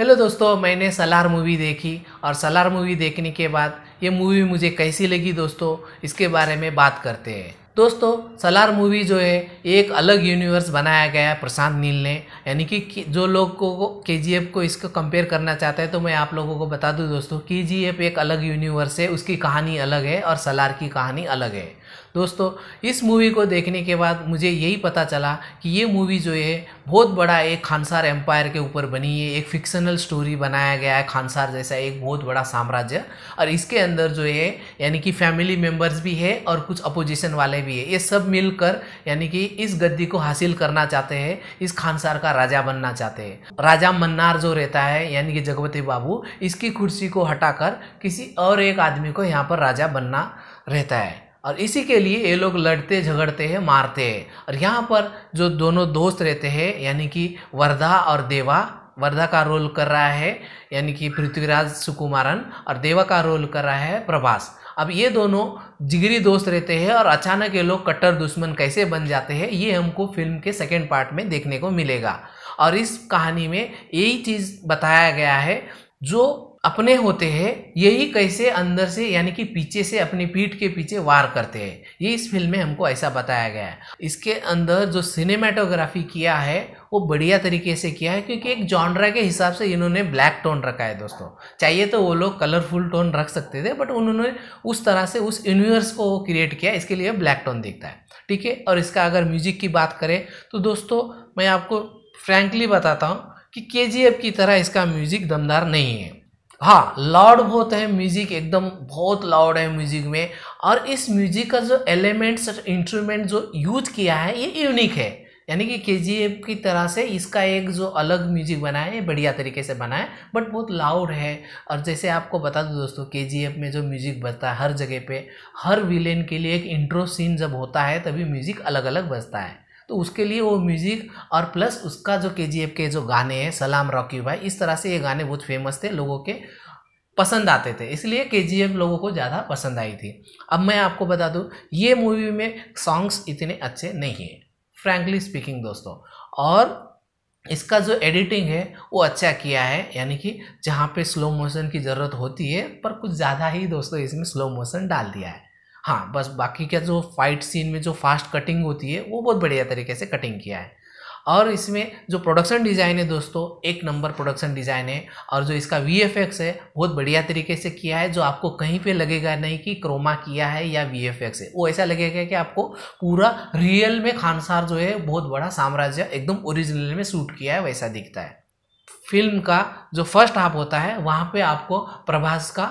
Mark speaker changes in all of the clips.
Speaker 1: hello दोस्तों मैंने Salaar movie देखी और सलार मूवी देखने के बाद ये मूवी मुझे कैसी लगी दोस्तों इसके बारे में बात करते हैं दोस्तों सलार मूवी जो है एक अलग यूनिवर्स बनाया गया है प्रशांत नील ने यानी कि जो लोग को के जी एफ को इसको कंपेयर करना चाहता है तो मैं आप लोगों को बता दूं दोस्तों के जी एफ एक अलग यूनिवर्स है उसकी कहानी अलग है और सलार की कहानी अलग है दोस्तों इस मूवी को देखने के बाद मुझे यही पता चला कि ये मूवी जो है बहुत बड़ा एक खानसार एम्पायर के ऊपर बनी है एक फिक्शनल स्टोरी बनाया गया है खानसार जैसा एक बहुत बड़ा साम्राज्य और इसके अंदर जो है यानी कि फैमिली मेम्बर्स भी है और कुछ अपोजिशन वाले भी है ये सब मिलकर यानी कि इस गद्दी को हासिल करना चाहते हैं इस खानसार का राजा बनना चाहते हैं राजा मन्नार जो रहता है यानी कि जगवती बाबू इसकी कुर्सी को हटाकर किसी और एक आदमी को यहाँ पर राजा बनना रहता है और इसी के लिए ये लोग लड़ते झगड़ते हैं मारते हैं और यहाँ पर जो दोनों दोस्त रहते हैं यानी कि वर्धा और देवा वर्धा का रोल कर रहा है यानी कि पृथ्वीराज सुकुमारन और देवा का रोल कर रहा है प्रभास अब ये दोनों जिगरी दोस्त रहते हैं और अचानक ये लोग कट्टर दुश्मन कैसे बन जाते हैं ये हमको फिल्म के सेकेंड पार्ट में देखने को मिलेगा और इस कहानी में यही चीज़ बताया गया है जो अपने होते हैं यही कैसे अंदर से यानी कि पीछे से अपनी पीठ के पीछे वार करते हैं ये इस फिल्म में हमको ऐसा बताया गया है इसके अंदर जो सिनेमाटोग्राफी किया है वो बढ़िया तरीके से किया है क्योंकि एक जॉनरा के हिसाब से इन्होंने ब्लैक टोन रखा है दोस्तों चाहिए तो वो लोग कलरफुल टोन रख सकते थे बट उन्होंने उस तरह से उस यूनिवर्स को क्रिएट किया इसके लिए ब्लैक टोन दिखता है ठीक है और इसका अगर म्यूजिक की बात करें तो दोस्तों मैं आपको फ्रैंकली बताता हूँ कि के की तरह इसका म्यूजिक दमदार नहीं है हाँ लाउड बहुत है म्यूज़िक एकदम बहुत लाउड है म्यूज़िक में और इस म्यूज़िक का जो एलिमेंट्स इंस्ट्रूमेंट जो यूज किया है ये यूनिक है यानी कि के की तरह से इसका एक जो अलग म्यूजिक बना है बढ़िया तरीके से बना है बट बहुत लाउड है और जैसे आपको बता दूँ दोस्तों के में जो म्यूजिक बजता है हर जगह पे हर विलेन के लिए एक इंट्रो सीन जब होता है तभी म्यूजिक अलग अलग बजता है तो उसके लिए वो म्यूज़िक और प्लस उसका जो के जी एफ के जो गाने हैं सलाम रॉकी भाई इस तरह से ये गाने बहुत फेमस थे लोगों के पसंद आते थे इसलिए के जी एफ लोगों को ज़्यादा पसंद आई थी अब मैं आपको बता दूँ ये मूवी में सॉन्ग्स इतने अच्छे नहीं हैं फ्रैंकली स्पीकिंग दोस्तों और इसका जो एडिटिंग है वो अच्छा किया है यानी कि जहाँ पे स्लो मोशन की ज़रूरत होती है पर कुछ ज़्यादा ही दोस्तों इसमें स्लो मोशन डाल दिया है हाँ बस बाकी का जो फाइट सीन में जो फास्ट कटिंग होती है वो बहुत बढ़िया तरीके से कटिंग किया है और इसमें जो प्रोडक्शन डिज़ाइन है दोस्तों एक नंबर प्रोडक्शन डिज़ाइन है और जो इसका वी एफ एक्स है बहुत बढ़िया तरीके से किया है जो आपको कहीं पे लगेगा नहीं कि क्रोमा किया है या वी एफ एक्स है वो ऐसा लगेगा कि आपको पूरा रियल में खानसार जो है बहुत बड़ा साम्राज्य एकदम ओरिजिनल में शूट किया है वैसा दिखता है फिल्म का जो फर्स्ट हाफ होता है वहाँ पर आपको प्रभास का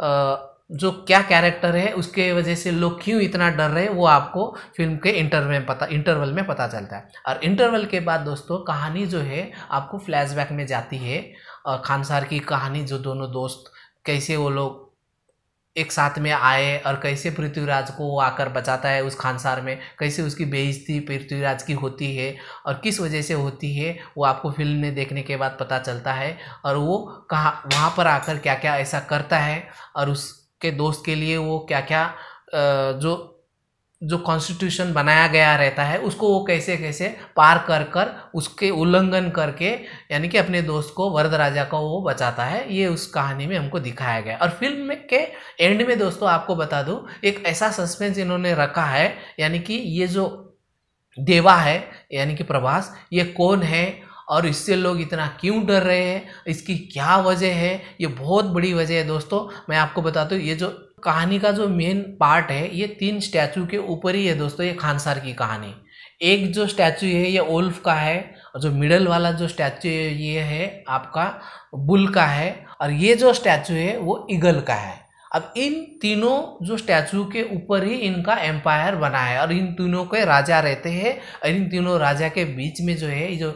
Speaker 1: आ, जो क्या कैरेक्टर है उसके वजह से लोग क्यों इतना डर रहे हैं वो आपको फिल्म के इंटरव में पता इंटरवल में पता चलता है और इंटरवल के बाद दोस्तों कहानी जो है आपको फ्लैशबैक में जाती है और खान सार की कहानी जो दोनों दोस्त कैसे वो लोग एक साथ में आए और कैसे पृथ्वीराज को वो आकर बचाता है उस खानसार में कैसे उसकी बेइज्जती पृथ्वीराज की होती है और किस वजह से होती है वो आपको फिल्म में देखने के बाद पता चलता है और वो कहाँ वहाँ पर आकर क्या क्या ऐसा करता है और उस के दोस्त के लिए वो क्या क्या जो जो कॉन्स्टिट्यूशन बनाया गया रहता है उसको वो कैसे कैसे पार कर कर उसके उल्लंघन करके यानी कि अपने दोस्त को वरद राजा को वो बचाता है ये उस कहानी में हमको दिखाया गया और फिल्म में के एंड में दोस्तों आपको बता दूँ एक ऐसा सस्पेंस इन्होंने रखा है यानी कि ये जो देवा है यानी कि प्रभास ये कौन है और इससे लोग इतना क्यों डर रहे हैं इसकी क्या वजह है ये बहुत बड़ी वजह है दोस्तों मैं आपको बताता हूँ ये जो कहानी का जो मेन पार्ट है ये तीन स्टैचू के ऊपर ही है दोस्तों ये खानसार की कहानी एक जो स्टैचू है ये ओल्फ का है और जो मिडल वाला जो स्टैचू है ये है आपका बुल का है और ये जो स्टैचू है वो ईगल का है अब इन तीनों जो स्टैचू के ऊपर ही इनका एम्पायर बना है और इन तीनों के राजा रहते हैं और इन तीनों राजा के बीच में जो है जो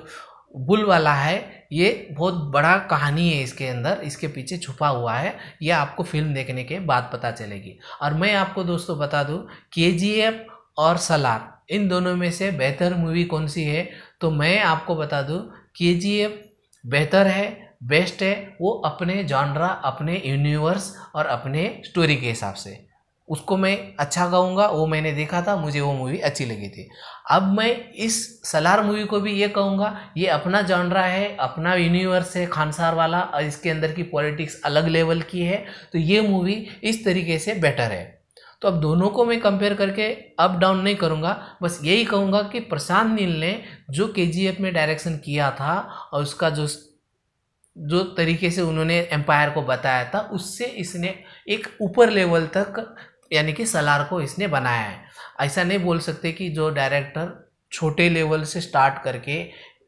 Speaker 1: बुल वाला है ये बहुत बड़ा कहानी है इसके अंदर इसके पीछे छुपा हुआ है ये आपको फिल्म देखने के बाद पता चलेगी और मैं आपको दोस्तों बता दूँ के और सलार इन दोनों में से बेहतर मूवी कौन सी है तो मैं आपको बता दूँ के बेहतर है बेस्ट है वो अपने जॉनरा अपने यूनिवर्स और अपने स्टोरी के हिसाब से उसको मैं अच्छा कहूँगा वो मैंने देखा था मुझे वो मूवी अच्छी लगी थी अब मैं इस सलार मूवी को भी ये कहूँगा ये अपना जॉनरा है अपना यूनिवर्स है खानसार वाला और इसके अंदर की पॉलिटिक्स अलग लेवल की है तो ये मूवी इस तरीके से बेटर है तो अब दोनों को मैं कंपेयर करके अप डाउन नहीं करूँगा बस यही कहूँगा कि प्रशांत नील ने जो के में डायरेक्शन किया था और उसका जो जो तरीके से उन्होंने एम्पायर को बताया था उससे इसने एक ऊपर लेवल तक यानी कि सलार को इसने बनाया है ऐसा नहीं बोल सकते कि जो डायरेक्टर छोटे लेवल से स्टार्ट करके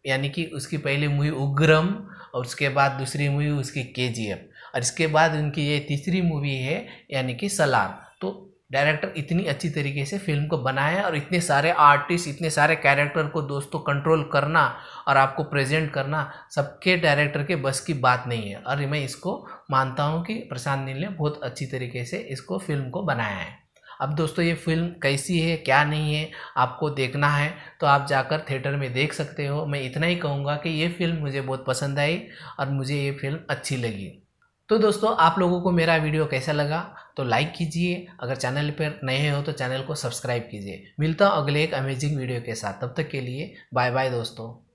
Speaker 1: यानी कि उसकी पहली मूवी उग्रम और उसके बाद दूसरी मूवी उसकी के और इसके बाद उनकी ये तीसरी मूवी है यानी कि सलार तो डायरेक्टर इतनी अच्छी तरीके से फिल्म को बनाया और इतने सारे आर्टिस्ट इतने सारे कैरेक्टर को दोस्तों कंट्रोल करना और आपको प्रेजेंट करना सबके डायरेक्टर के बस की बात नहीं है और मैं इसको मानता हूँ कि प्रशांत नील ने बहुत अच्छी तरीके से इसको फिल्म को बनाया है अब दोस्तों ये फिल्म कैसी है क्या नहीं है आपको देखना है तो आप जाकर थिएटर में देख सकते हो मैं इतना ही कहूँगा कि ये फिल्म मुझे बहुत पसंद आई और मुझे ये फिल्म अच्छी लगी तो दोस्तों आप लोगों को मेरा वीडियो कैसा लगा तो लाइक कीजिए अगर चैनल पर नए हो तो चैनल को सब्सक्राइब कीजिए मिलता हूँ अगले एक अमेजिंग वीडियो के साथ तब तक के लिए बाय बाय दोस्तों